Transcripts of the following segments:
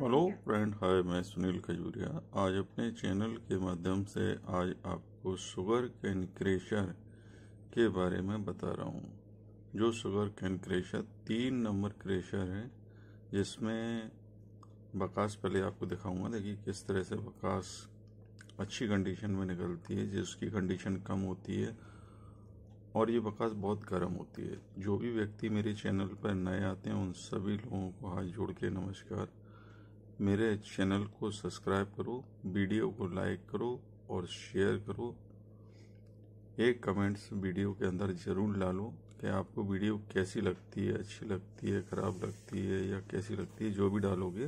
hello friend हाय मैं सुनील खजूरिया आज अपने चैनल के माध्यम से आज आपको शुगर कैन क्रेशर के बारे में बता रहा हूँ जो शुगर कैन क्रेशर तीन नंबर क्रेशर है जिसमें बकास पहले आपको दिखाऊंगा देखिए किस तरह से बकास अच्छी कंडीशन में निकलती है जिसकी कंडीशन कम होती है और ये बकास बहुत गर्म होती है जो भी व्यक्ति मेरे चैनल पर नए आते हैं उन सभी लोगों को हाथ जोड़ के नमस्कार मेरे चैनल को सब्सक्राइब करो वीडियो को लाइक करो और शेयर करो एक कमेंट्स वीडियो के अंदर ज़रूर डालो कि आपको वीडियो कैसी लगती है अच्छी लगती है ख़राब लगती है या कैसी लगती है जो भी डालोगे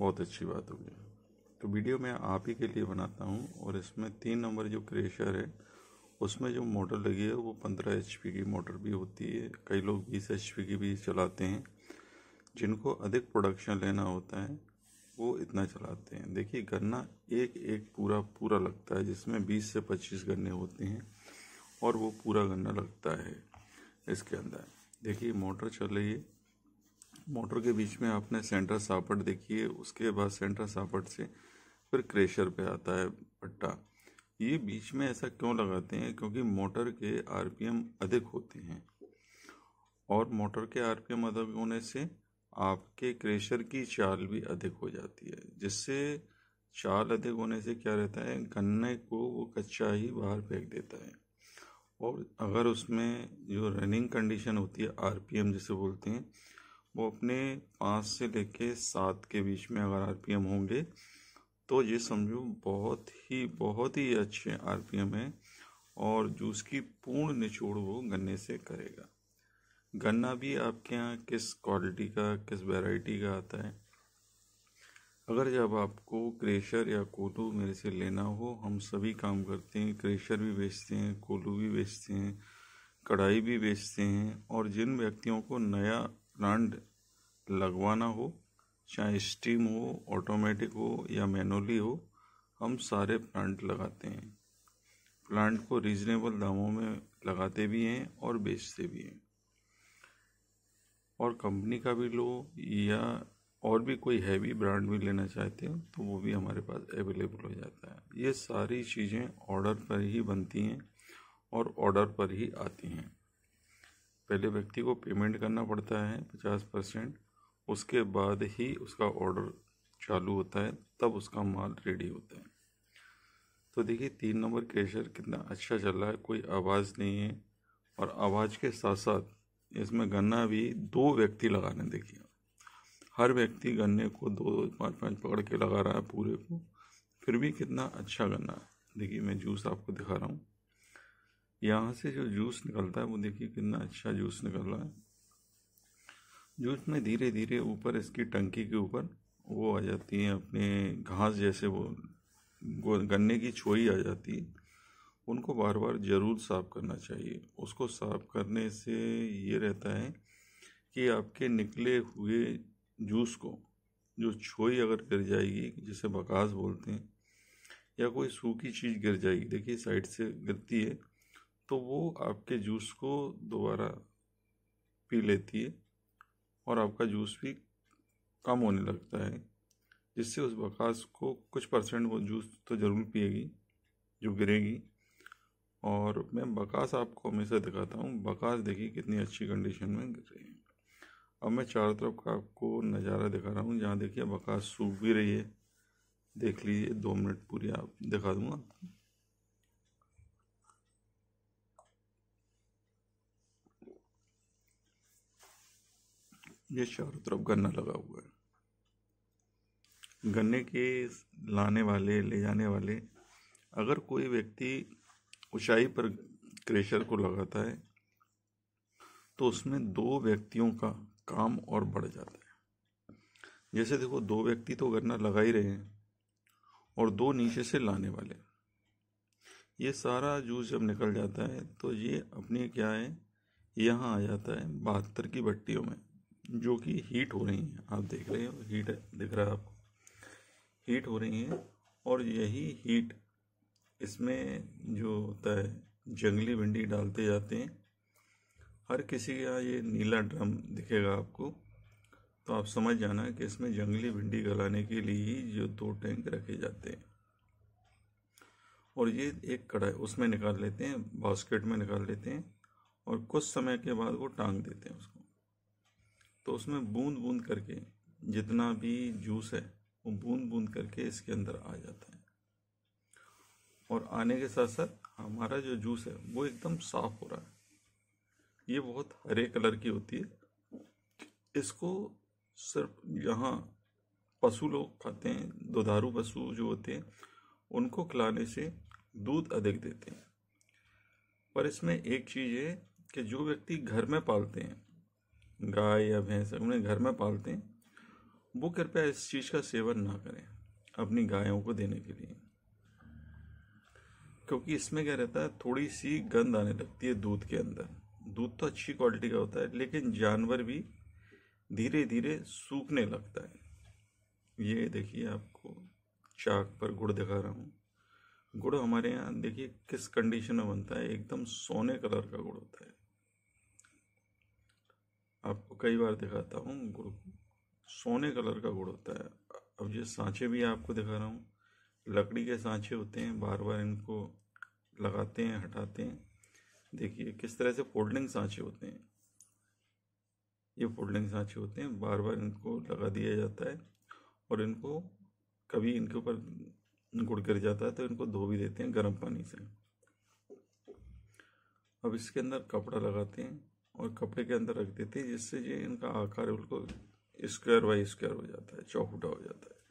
बहुत अच्छी बात होगी तो वीडियो मैं आप ही के लिए बनाता हूँ और इसमें तीन नंबर जो क्रेशर है उसमें जो मोटर लगी है वो पंद्रह एच की मोटर भी होती है कई लोग बीस एच की भी चलाते हैं जिनको अधिक प्रोडक्शन लेना होता है वो इतना चलाते हैं देखिए गन्ना एक एक पूरा पूरा लगता है जिसमें बीस से पच्चीस गन्ने होते हैं और वो पूरा गन्ना लगता है इसके अंदर देखिए मोटर चल रही है मोटर के बीच में आपने सेंटर सापट देखिए उसके बाद सेंटर सापट से फिर क्रेशर पे आता है पट्टा ये बीच में ऐसा क्यों लगाते हैं क्योंकि मोटर के आरपीएम अधिक होते हैं और मोटर के आरपीएम अधिक होने से आपके क्रेशर की चाल भी अधिक हो जाती है जिससे चाल अधिक होने से क्या रहता है गन्ने को वो कच्चा ही बाहर फेंक देता है और अगर उसमें जो रनिंग कंडीशन होती है आरपीएम जिसे बोलते हैं वो अपने पाँच से लेके सात के बीच में अगर आरपीएम होंगे तो ये समझो बहुत ही बहुत ही अच्छे आरपीएम है और जूस की पूर्ण निचोड़ वो गन्ने से करेगा गन्ना भी आपके यहाँ किस क्वालिटी का किस वैरायटी का आता है अगर जब आपको क्रेशर या कोलू मेरे से लेना हो हम सभी काम करते हैं क्रेशर भी बेचते हैं कोलू भी बेचते हैं कढ़ाई भी बेचते हैं और जिन व्यक्तियों को नया प्लांट लगवाना हो चाहे स्टीम हो ऑटोमेटिक हो या मैनुअली हो हम सारे प्लांट लगाते हैं प्लांट को रीजनेबल दामों में लगाते भी हैं और बेचते भी हैं और कंपनी का भी लो या और भी कोई हैवी ब्रांड भी लेना चाहते हो तो वो भी हमारे पास अवेलेबल हो जाता है ये सारी चीज़ें ऑर्डर पर ही बनती हैं और ऑर्डर पर ही आती हैं पहले व्यक्ति को पेमेंट करना पड़ता है पचास परसेंट उसके बाद ही उसका ऑर्डर चालू होता है तब उसका माल रेडी होता है तो देखिए तीन नंबर कैशर कितना अच्छा चल रहा है कोई आवाज़ नहीं है और आवाज़ के साथ साथ इसमें गन्ना भी दो व्यक्ति लगाने देखिए हर व्यक्ति गन्ने को दो पाँच पाँच पकड़ के लगा रहा है पूरे को फिर भी कितना अच्छा गन्ना है देखिए मैं जूस आपको दिखा रहा हूँ यहाँ से जो जूस निकलता है वो देखिए कितना अच्छा जूस निकल रहा है जूस में धीरे धीरे ऊपर इसकी टंकी के ऊपर वो आ जाती है अपने घास जैसे वो गन्ने की छोई आ जाती है उनको बार बार ज़रूर साफ़ करना चाहिए उसको साफ़ करने से ये रहता है कि आपके निकले हुए जूस को जो छोई अगर गिर जाएगी जिसे बकास बोलते हैं या कोई सूखी चीज़ गिर जाएगी देखिए साइड से गिरती है तो वो आपके जूस को दोबारा पी लेती है और आपका जूस भी कम होने लगता है जिससे उस बकास को कुछ परसेंट वो जूस तो ज़रूर पिएगी जो गिरेगी और मैं बकास आपको हमेशा दिखाता हूँ बकास देखिए कितनी अच्छी कंडीशन में गिर रही है अब मैं चारों तरफ का आपको नज़ारा दिखा रहा हूँ जहाँ देखिए बकास सूख भी रही है देख लीजिए दो मिनट पूरी आप दिखा दूंगा आपको ये चारों तरफ गन्ना लगा हुआ है गन्ने के लाने वाले ले जाने वाले अगर कोई व्यक्ति ऊंचाई पर क्रेशर को लगाता है तो उसमें दो व्यक्तियों का काम और बढ़ जाता है जैसे देखो दो व्यक्ति तो गन्ना लगा ही रहे हैं और दो नीचे से लाने वाले ये सारा जूस जब निकल जाता है तो ये अपने क्या है यहाँ आ जाता है बहत्तर की भट्टियों में जो कि हीट हो रही हैं आप देख रहे हो हीट दिख रहा है आपको हीट हो रही हैं और यही हीट इसमें जो होता है जंगली भिंडी डालते जाते हैं हर किसी का ये नीला ड्रम दिखेगा आपको तो आप समझ जाना कि इसमें जंगली भिंडी गलाने के लिए ही जो दो टैंक रखे जाते हैं और ये एक कढ़ाई उसमें निकाल लेते हैं बास्केट में निकाल लेते हैं और कुछ समय के बाद वो टांग देते हैं उसको तो उसमें बूंद बूंद करके जितना भी जूस है वो बूंद बूंद करके इसके अंदर आ जाता है और आने के साथ साथ हमारा जो जूस है वो एकदम साफ हो रहा है ये बहुत हरे कलर की होती है इसको सिर्फ यहाँ पशु लोग खाते हैं दुधारू पशु जो होते हैं उनको खिलाने से दूध अधिक देते हैं पर इसमें एक चीज़ है कि जो व्यक्ति घर में पालते हैं गाय या भैंस उन्हें घर में पालते हैं वो कृपया इस चीज़ का सेवन ना करें अपनी गायों को देने के लिए क्योंकि इसमें क्या रहता है थोड़ी सी गंद आने लगती है दूध के अंदर दूध तो अच्छी क्वालिटी का होता है लेकिन जानवर भी धीरे धीरे सूखने लगता है ये देखिए आपको चाक पर गुड़ दिखा रहा हूँ गुड़ हमारे यहाँ देखिए किस कंडीशन में बनता है एकदम सोने कलर का गुड़ होता है आपको कई बार दिखाता हूँ गुड़ सोने कलर का गुड़ होता है अब ये सांचे भी आपको दिखा रहा हूँ लकड़ी के सांचे होते हैं बार बार इनको लगाते हैं हटाते हैं देखिए किस तरह से फोल्डिंग सांचे होते हैं ये फोल्डिंग सांचे होते हैं बार बार इनको लगा दिया जाता है और इनको कभी इनके ऊपर गुड़ गिर जाता है तो इनको धो भी देते हैं गर्म पानी से अब इसके अंदर कपड़ा लगाते हैं और कपड़े के अंदर रख देते हैं जिससे ये इनका आकार बिल्कुल स्क्वायर बाई स्क्वायर हो जाता है चौकटा हो जाता है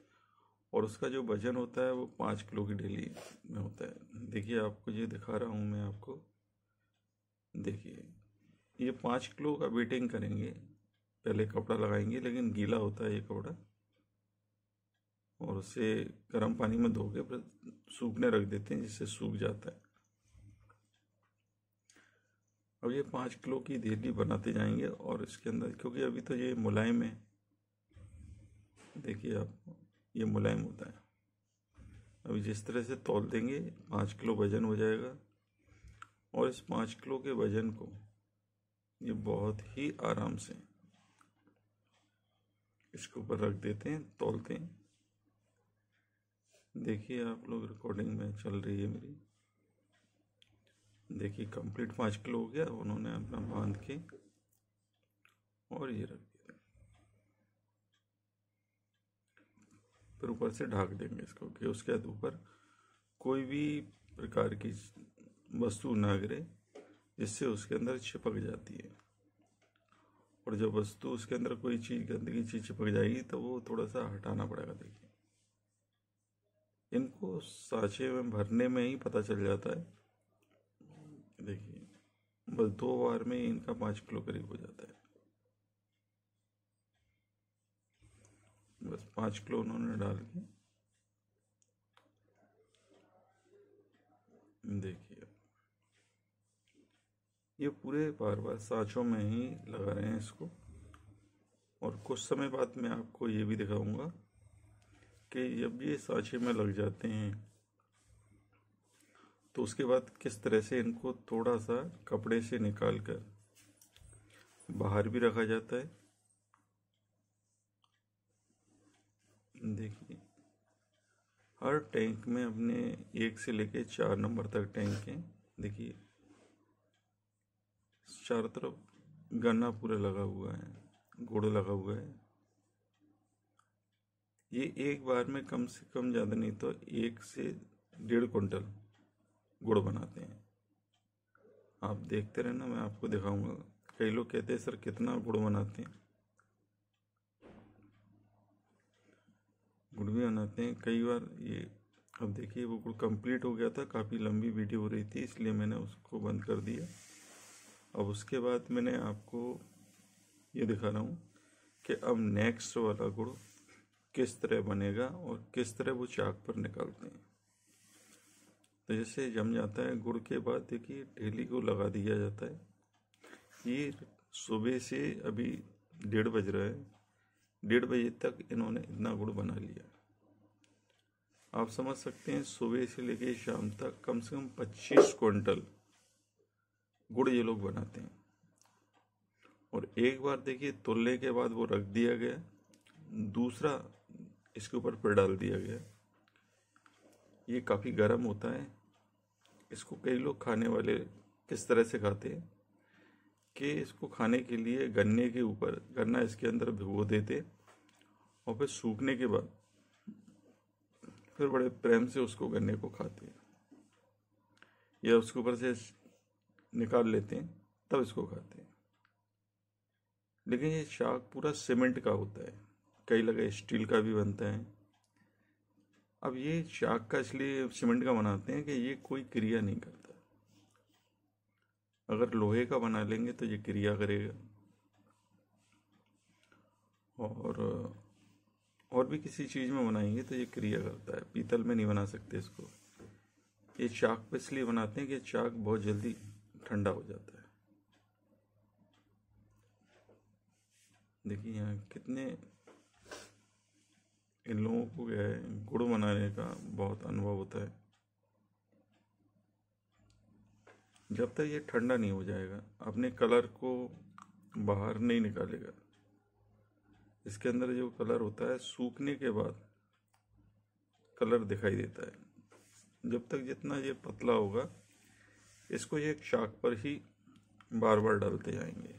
और उसका जो वजन होता है वो पाँच किलो की डेली में होता है देखिए आपको ये दिखा रहा हूँ मैं आपको देखिए ये पाँच किलो का वेटिंग करेंगे पहले कपड़ा लगाएंगे लेकिन गीला होता है ये कपड़ा और उसे गर्म पानी में धो के फिर सूखने रख देते हैं जिससे सूख जाता है अब ये पाँच किलो की डेली बनाते जाएंगे और इसके अंदर क्योंकि अभी तो ये मुलायम है देखिए आप ये मुलायम होता है अभी जिस तरह से तोल देंगे पाँच किलो वज़न हो जाएगा और इस पाँच किलो के वज़न को ये बहुत ही आराम से इसके ऊपर रख देते हैं तोलते हैं देखिए आप लोग रिकॉर्डिंग में चल रही है मेरी देखिए कंप्लीट पाँच किलो हो गया उन्होंने अपना बांध के और ये रख फिर ऊपर से ढाक देंगे इसको कि उसके ऊपर कोई भी प्रकार की वस्तु ना गिरे जिससे उसके अंदर चिपक जाती है और जब वस्तु उसके अंदर कोई चीज़ गंदगी चीज़ चिपक जाएगी तो वो थोड़ा सा हटाना पड़ेगा देखिए इनको साँचे में भरने में ही पता चल जाता है देखिए बस दो बार में इनका पाँच किलो करीब हो जाता है बस पाँच किलो उन्होंने डाल के देखिए ये पूरे बार बार साँचों में ही लगा रहे हैं इसको और कुछ समय बाद मैं आपको ये भी दिखाऊंगा कि जब ये साँचे में लग जाते हैं तो उसके बाद किस तरह से इनको थोड़ा सा कपड़े से निकाल कर बाहर भी रखा जाता है देखिए हर टैंक में अपने एक से लेके चार नंबर तक टैंक हैं देखिए चारों तरफ गन्ना पूरा लगा हुआ है गुड़ लगा हुआ है ये एक बार में कम से कम ज़्यादा नहीं तो एक से डेढ़ कुंटल गुड़ बनाते हैं आप देखते रहना मैं आपको दिखाऊंगा कई लोग कहते हैं सर कितना गुड़ बनाते हैं गुड़ भी बनाते हैं कई बार ये अब देखिए वो गुड़ कंप्लीट हो गया था काफ़ी लंबी वीडियो हो रही थी इसलिए मैंने उसको बंद कर दिया अब उसके बाद मैंने आपको ये दिखा रहा हूँ कि अब नेक्स्ट वाला गुड़ किस तरह बनेगा और किस तरह वो चाक पर निकालते हैं तो जैसे जम जाता है गुड़ के बाद देखिए ढेली को लगा दिया जाता है ये सुबह से अभी डेढ़ बज रहा है डेढ़ बजे तक इन्होंने इतना गुड़ बना लिया आप समझ सकते हैं सुबह से लेके शाम तक कम से कम पच्चीस क्विंटल गुड़ ये लोग बनाते हैं और एक बार देखिए तुलने के बाद वो रख दिया गया दूसरा इसके ऊपर फिर डाल दिया गया ये काफ़ी गर्म होता है इसको कई लोग खाने वाले किस तरह से खाते हैं कि इसको खाने के लिए गन्ने के ऊपर गन्ना इसके अंदर भिगो देते और फिर सूखने के बाद फिर बड़े प्रेम से उसको गन्ने को खाते या उसके ऊपर से निकाल लेते हैं तब इसको खाते हैं लेकिन ये शाक पूरा सीमेंट का होता है कई लगे स्टील का भी बनता है अब ये शाक का इसलिए सीमेंट का बनाते हैं कि ये कोई क्रिया नहीं करता अगर लोहे का बना लेंगे तो ये क्रिया करेगा और और भी किसी चीज़ में बनाएंगे तो ये क्रिया करता है पीतल में नहीं बना सकते इसको ये चाक पे इसलिए बनाते हैं कि चाक बहुत जल्दी ठंडा हो जाता है देखिए यहाँ कितने इन लोगों को क्या है गुड़ बनाने का बहुत अनुभव होता है जब तक ये ठंडा नहीं हो जाएगा अपने कलर को बाहर नहीं निकालेगा इसके अंदर जो कलर होता है सूखने के बाद कलर दिखाई देता है जब तक जितना ये पतला होगा इसको ये शाक पर ही बार बार डालते जाएंगे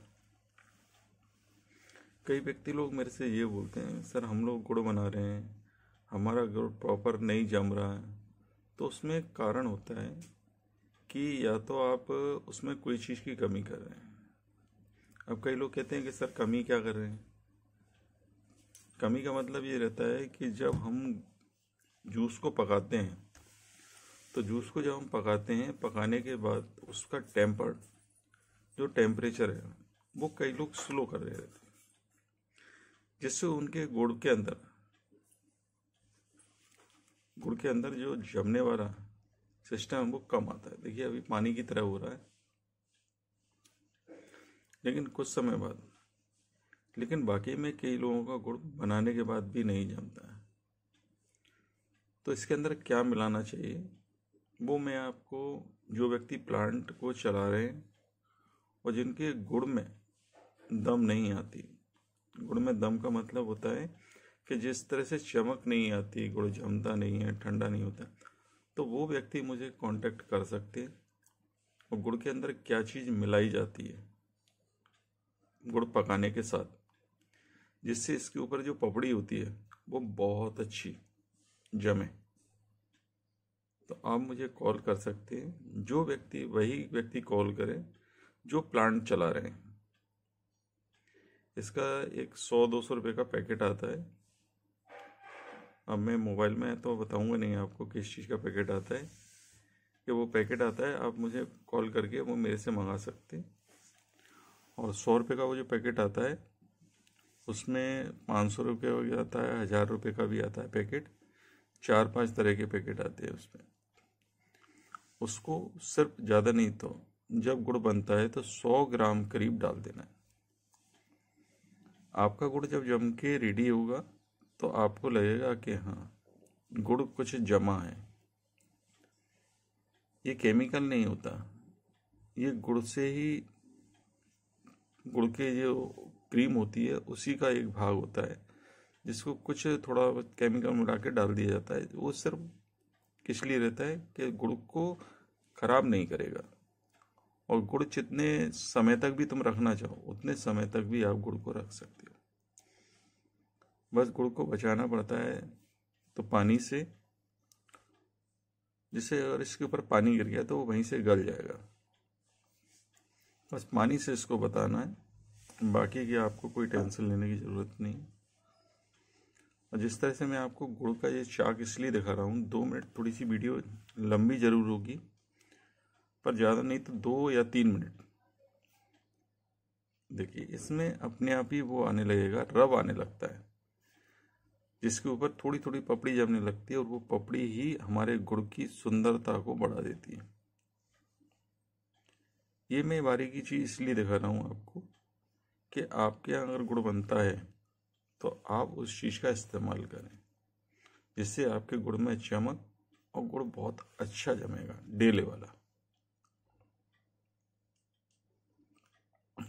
कई व्यक्ति लोग मेरे से ये बोलते हैं सर हम लोग गुड़ बना रहे हैं हमारा गुड़ प्रॉपर नहीं जम रहा है तो उसमें कारण होता है कि या तो आप उसमें कोई चीज़ की कमी कर रहे हैं अब कई लोग कहते हैं कि सर कमी क्या कर रहे हैं कमी का मतलब ये रहता है कि जब हम जूस को पकाते हैं तो जूस को जब हम पकाते हैं पकाने के बाद उसका टेम्पर जो टेम्परेचर है वो कई लोग स्लो कर रहे रहते हैं जिससे उनके गुड़ के अंदर गुड़ के अंदर जो जमने वाला सिस्टम हमको कम आता है देखिए अभी पानी की तरह हो रहा है लेकिन कुछ समय बाद लेकिन बाकी में कई लोगों का गुड़ बनाने के बाद भी नहीं जमता है तो इसके अंदर क्या मिलाना चाहिए वो मैं आपको जो व्यक्ति प्लांट को चला रहे हैं और जिनके गुड़ में दम नहीं आती गुड़ में दम का मतलब होता है कि जिस तरह से चमक नहीं आती गुड़ जमता नहीं है ठंडा नहीं होता तो वो व्यक्ति मुझे कांटेक्ट कर सकते हैं और गुड़ के अंदर क्या चीज़ मिलाई जाती है गुड़ पकाने के साथ जिससे इसके ऊपर जो पपड़ी होती है वो बहुत अच्छी जमे तो आप मुझे कॉल कर सकते हैं जो व्यक्ति वही व्यक्ति कॉल करें जो प्लांट चला रहे हैं इसका एक सौ दो सौ रुपये का पैकेट आता है अब मैं मोबाइल में तो बताऊंगा नहीं आपको किस चीज़ का पैकेट आता है कि वो पैकेट आता है आप मुझे कॉल करके वो मेरे से मंगा सकते हैं और सौ रुपये का वो जो पैकेट आता है उसमें पाँच सौ रुपये का भी आता है हज़ार रुपये का भी आता है पैकेट चार पांच तरह के पैकेट आते हैं उसमें उसको सिर्फ ज़्यादा नहीं तो जब गुड़ बनता है तो सौ ग्राम करीब डाल देना है आपका गुड़ जब जम के रेडी होगा तो आपको लगेगा कि हाँ गुड़ कुछ जमा है ये केमिकल नहीं होता ये गुड़ से ही गुड़ के जो क्रीम होती है उसी का एक भाग होता है जिसको कुछ थोड़ा केमिकल मिला के डाल दिया जाता है वो सिर्फ किस लिए रहता है कि गुड़ को ख़राब नहीं करेगा और गुड़ जितने समय तक भी तुम रखना चाहो उतने समय तक भी आप गुड़ को रख सकते हो बस गुड़ को बचाना पड़ता है तो पानी से जिससे अगर इसके ऊपर पानी गिर गया तो वो वहीं से गल जाएगा बस पानी से इसको बताना है बाकी की आपको कोई टेंशन लेने की ज़रूरत नहीं और जिस तरह से मैं आपको गुड़ का ये चाक इसलिए दिखा रहा हूँ दो मिनट थोड़ी सी वीडियो लंबी ज़रूर होगी पर ज़्यादा नहीं तो दो या तीन मिनट देखिए इसमें अपने आप ही वो आने लगेगा रब आने लगता है जिसके ऊपर थोड़ी थोड़ी पपड़ी जमने लगती है और वो पपड़ी ही हमारे गुड़ की सुंदरता को बढ़ा देती है ये मैं बारीकी चीज़ इसलिए दिखा रहा हूँ आपको कि आपके यहाँ अगर गुड़ बनता है तो आप उस चीज़ का इस्तेमाल करें जिससे आपके गुड़ में चमक और गुड़ बहुत अच्छा जमेगा डेले वाला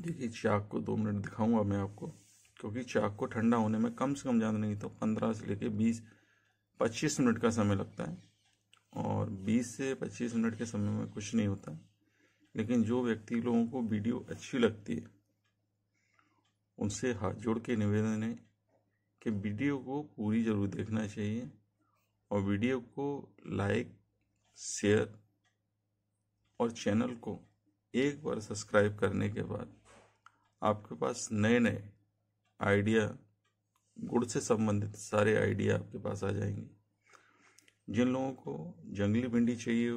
देखिए चाक को दो मिनट दिखाऊंगा मैं आपको क्योंकि चाक को ठंडा होने में कम से कम ज़्यादा नहीं तो पंद्रह से लेकर बीस पच्चीस मिनट का समय लगता है और बीस से पच्चीस मिनट के समय में कुछ नहीं होता लेकिन जो व्यक्ति लोगों को वीडियो अच्छी लगती है उनसे हाथ जोड़ के निवेदन है कि वीडियो को पूरी ज़रूर देखना चाहिए और वीडियो को लाइक शेयर और चैनल को एक बार सब्सक्राइब करने के बाद आपके पास नए नए आइडिया गुड़ से संबंधित सारे आइडिया आपके पास आ जाएंगे जिन लोगों को जंगली भिंडी चाहिए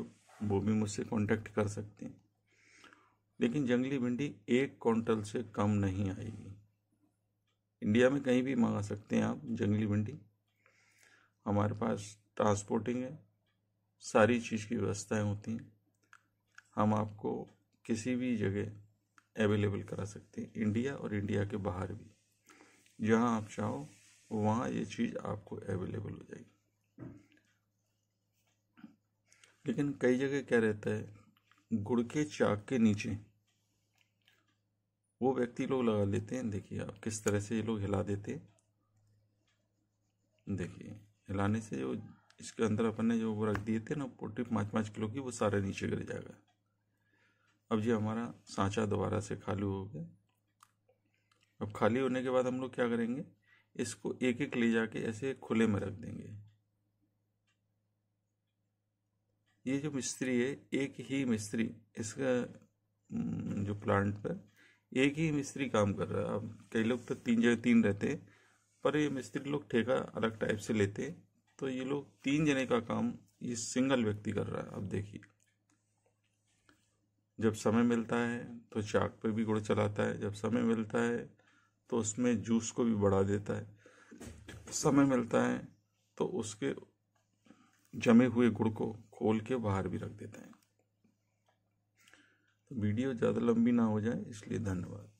वो भी मुझसे कांटेक्ट कर सकते हैं लेकिन जंगली भिंडी एक क्विंटल से कम नहीं आएगी इंडिया में कहीं भी मंगा सकते हैं आप जंगली भिंडी हमारे पास ट्रांसपोर्टिंग है सारी चीज़ की व्यवस्थाएं होती हैं हम आपको किसी भी जगह अवेलेबल करा सकते हैं इंडिया और इंडिया के बाहर भी जहाँ आप चाहो वहाँ ये चीज़ आपको अवेलेबल हो जाएगी लेकिन कई जगह क्या रहता है गुड़ के चाक के नीचे वो व्यक्ति लोग लगा लेते हैं देखिए आप किस तरह से ये लोग हिला देते हैं देखिए हिलाने से जो इसके अंदर अपन ने जो रख दिए थे ना पोल्ट्री पाँच पाँच किलो की वो सारे नीचे गिर जाएगा अब जी हमारा सांचा दोबारा से खाली हो गया अब खाली होने के बाद हम लोग क्या करेंगे इसको एक एक ले जाके ऐसे खुले में रख देंगे ये जो मिस्त्री है एक ही मिस्त्री इसका जो प्लांट पर एक ही मिस्त्री काम कर रहा है अब कई लोग तो तीन जगह तीन रहते हैं पर ये मिस्त्री लोग ठेका अलग टाइप से लेते हैं तो ये लोग तीन जने का काम ये सिंगल व्यक्ति कर रहा है अब देखिए जब समय मिलता है तो चाक पे भी गुड़ चलाता है जब समय मिलता है तो उसमें जूस को भी बढ़ा देता है समय मिलता है तो उसके जमे हुए गुड़ को खोल के बाहर भी रख देते हैं तो वीडियो ज़्यादा लंबी ना हो जाए इसलिए धन्यवाद